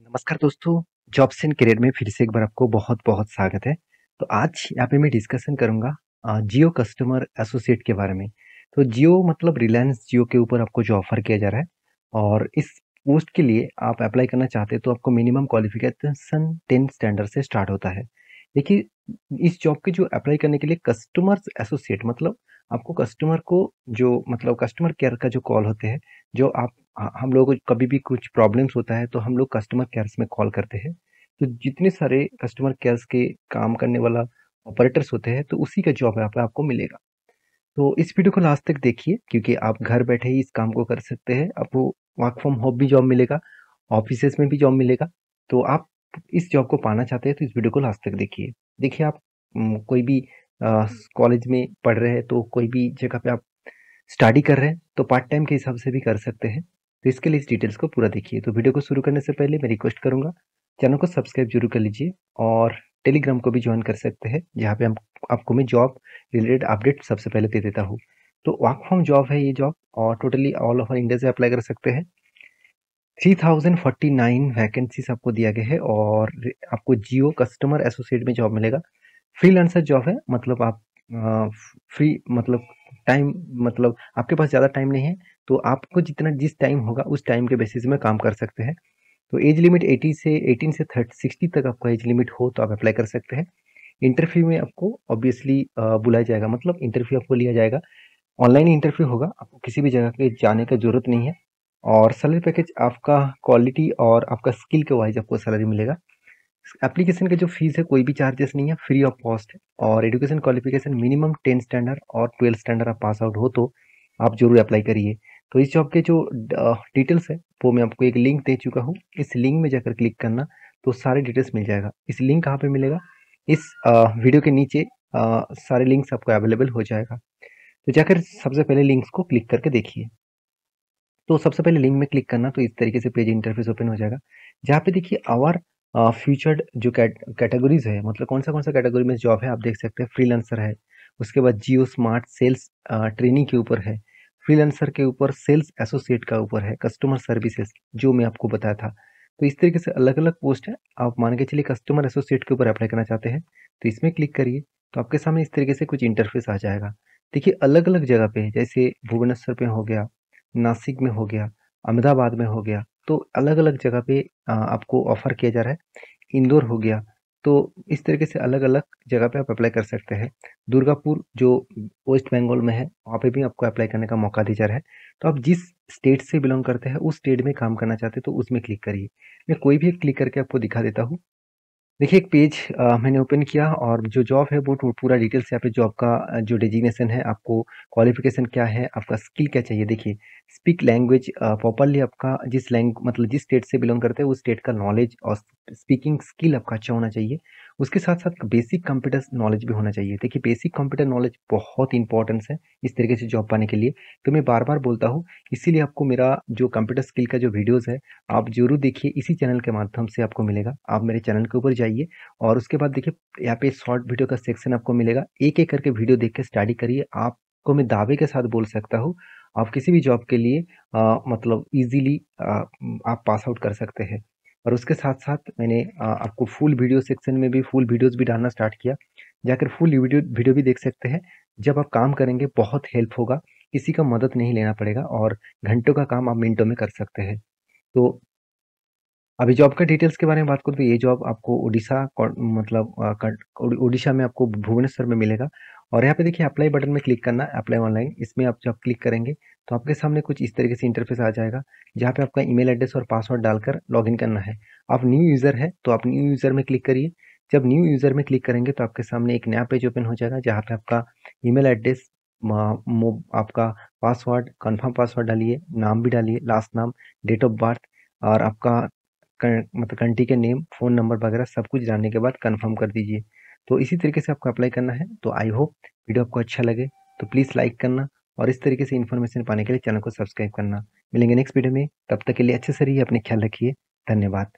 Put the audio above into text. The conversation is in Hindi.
नमस्कार दोस्तों जॉब्स एंड करियर में फिर से एक बार आपको बहुत बहुत स्वागत है तो आज यहाँ पे मैं डिस्कशन करूंगा जियो कस्टमर एसोसिएट के बारे में तो जियो मतलब रिलायंस जियो के ऊपर आपको जो ऑफर किया जा रहा है और इस पोस्ट के लिए आप अप्लाई करना चाहते हैं तो आपको मिनिमम क्वालिफिकेशन टेंथ स्टैंडर्ड से स्टार्ट होता है देखिए इस जॉब के जो अप्लाई करने के लिए कस्टमर्स एसोसिएट मतलब आपको कस्टमर को जो मतलब कस्टमर केयर का जो कॉल होते हैं जो आप हम लोग कभी भी कुछ प्रॉब्लम्स होता है तो हम लोग कस्टमर केयर्स में कॉल करते हैं तो जितने सारे कस्टमर केयर्स के काम करने वाला ऑपरेटर्स होते हैं तो उसी का जॉब यहाँ पर आपको मिलेगा तो इस वीडियो को लास्ट तक देखिए क्योंकि आप घर बैठे ही इस काम को कर सकते हैं आपको वर्क फ्रॉम होम भी जॉब मिलेगा ऑफिस में भी जॉब मिलेगा तो आप इस जॉब को पाना चाहते हैं तो इस वीडियो को लास्ट तक देखिए देखिए आप कोई भी कॉलेज में पढ़ रहे हैं तो कोई भी जगह पे आप स्टडी कर रहे हैं तो पार्ट टाइम के हिसाब से भी कर सकते हैं तो इसके लिए इस डिटेल्स को पूरा देखिए तो वीडियो को शुरू करने से पहले मैं रिक्वेस्ट करूँगा चैनल को सब्सक्राइब जरूर कर लीजिए और टेलीग्राम को भी ज्वाइन कर सकते हैं जहाँ पे हम आपको मैं जॉब रिलेटेड अपडेट सबसे पहले दे देता हूँ तो वर्क फ्रॉम जॉब है ये जॉब और टोटली ऑल ओवर इंडिया से अप्लाई कर सकते हैं three thousand forty nine vacancies आपको दिया गया है और आपको जियो कस्टमर एसोसिएट में जॉब मिलेगा फ्रीलांसर जॉब है मतलब आप फ्री मतलब टाइम मतलब आपके पास ज़्यादा टाइम नहीं है तो आपको जितना जिस टाइम होगा उस टाइम के बेसिस में काम कर सकते हैं तो एज लिमिट 80 से 18 से थर्ट सिक्सटी तक आपका एज लिमिट हो तो आप अप्लाई कर सकते हैं इंटरव्यू में आपको ऑब्वियसली बुलाया जाएगा मतलब इंटरव्यू आपको लिया जाएगा ऑनलाइन इंटरव्यू होगा आपको किसी भी जगह के जाने का जरूरत नहीं है और सैलरी पैकेज आपका क्वालिटी और आपका स्किल के वाइज आपको सैलरी मिलेगा एप्लीकेशन का जो फीस है कोई भी चार्जेस नहीं है फ्री ऑफ कॉस्ट है और education qualification minimum tenth standard और ट्वेल्थ स्टैंडर्ड आप पास आउट हो तो आप जरूर अप्लाई करिए तो इस जॉब के जो डिटेल्स है वो मैं आपको एक लिंक दे चुका हूँ इस लिंक में जाकर क्लिक करना तो सारे डिटेल्स मिल जाएगा इस लिंक कहाँ पर मिलेगा इस वीडियो के नीचे सारे लिंक्स आपको अवेलेबल हो जाएगा तो जाकर सबसे पहले लिंक्स को क्लिक करके देखिए तो सबसे पहले लिंक में क्लिक करना तो इस तरीके से पेज इंटरफेस ओपन हो जाएगा जहाँ पे देखिए आवर फ्यूचर्ड uh, जो कैटेगरीज है मतलब कौन सा कौन सा कैटेगरी में जॉब है आप देख सकते हैं फ्रीलांसर है उसके बाद जियो स्मार्ट सेल्स ट्रेनिंग के ऊपर है फ्रीलांसर के ऊपर सेल्स एसोसिएट का ऊपर है कस्टमर सर्विसेज जो मैं आपको बताया था तो इस तरीके से अलग अलग पोस्ट है आप मान के चलिए कस्टमर एसोसिएट के ऊपर अप्लाई करना चाहते हैं तो इसमें क्लिक करिए तो आपके सामने इस तरीके से कुछ इंटरफेस आ जाएगा देखिए अलग अलग जगह पे जैसे भुवनेश्वर पे हो गया नासिक में हो गया अहमदाबाद में हो गया तो अलग अलग जगह पे आपको ऑफ़र किया जा रहा है इंदौर हो गया तो इस तरीके से अलग अलग जगह पे आप अप्लाई कर सकते हैं दुर्गापुर जो वेस्ट बंगाल में है वहाँ पे भी आपको अप्लाई करने का मौका दिया जा रहा है तो आप जिस स्टेट से बिलोंग करते हैं उस स्टेट में काम करना चाहते हैं तो उसमें क्लिक करिए मैं कोई भी क्लिक करके आपको दिखा देता हूँ देखिए एक पेज मैंने ओपन किया और जो जॉब है वो पूरा डिटेल्स यहाँ पे जॉब का जो डेजिग्नेशन है आपको क्वालिफिकेशन क्या है आपका स्किल क्या चाहिए देखिए स्पीक लैंग्वेज प्रॉपरली आपका जिस लैंग मतलब जिस स्टेट से बिलोंग करते हैं उस स्टेट का नॉलेज और स्पीकिंग स्किल आपका अच्छा होना चाहिए उसके साथ साथ बेसिक कंप्यूटर नॉलेज भी होना चाहिए देखिए बेसिक कंप्यूटर नॉलेज बहुत इंपॉर्टेंस है इस तरीके से जॉब पाने के लिए तो मैं बार बार बोलता हूँ इसीलिए आपको मेरा जो कंप्यूटर स्किल का जो वीडियोज़ है आप जरूर देखिए इसी चैनल के माध्यम से आपको मिलेगा आप मेरे चैनल के ऊपर जाइए और उसके बाद देखिए यहाँ पे शॉर्ट वीडियो का सेक्शन आपको मिलेगा एक एक करके वीडियो देख के स्टडी करिए आपको मैं दावे के साथ बोल सकता हूँ आप किसी भी जॉब के लिए आ, मतलब इजीली आप पास आउट कर सकते हैं और उसके साथ साथ मैंने आपको फुल वीडियो सेक्शन में भी फुल वीडियोस भी डालना स्टार्ट किया जाकर फुल वीडियो वीडियो भी देख सकते हैं जब आप काम करेंगे बहुत हेल्प होगा किसी का मदद नहीं लेना पड़ेगा और घंटों का काम आप मिनटों में कर सकते हैं तो अभी जॉब का डिटेल्स के बारे में बात करूँ तो ये जॉब आपको उड़ीसा मतलब उड़ीसा में आपको भुवनेश्वर में मिलेगा और यहाँ पे देखिए अप्लाई बटन में क्लिक करना अप्लाई ऑनलाइन इसमें आप जब क्लिक करेंगे तो आपके सामने कुछ इस तरीके से इंटरफेस आ जाएगा जहाँ पे आपका ईमेल एड्रेस और पासवर्ड डालकर लॉगिन करना है आप न्यू यूज़र है तो आप न्यू यूज़र में क्लिक करिए जब न्यू यूज़र में क्लिक करेंगे तो आपके सामने एक नया पेज ओपन हो जाएगा जहाँ पे आपका ईमेल एड्रेस आपका पासवर्ड कन्फर्म पासवर्ड डालिए नाम भी डालिए लास्ट नाम डेट ऑफ बर्थ और आपका मतलब कंट्री के नेम फ़ोन नंबर वगैरह सब कुछ जानने के बाद कन्फर्म कर दीजिए तो इसी तरीके से आपको अप्लाई करना है तो आई होप वीडियो आपको अच्छा लगे तो प्लीज़ लाइक करना और इस तरीके से इन्फॉर्मेशन पाने के लिए चैनल को सब्सक्राइब करना मिलेंगे नेक्स्ट वीडियो में तब तक के लिए अच्छे से रहिए अपने ख्याल रखिए धन्यवाद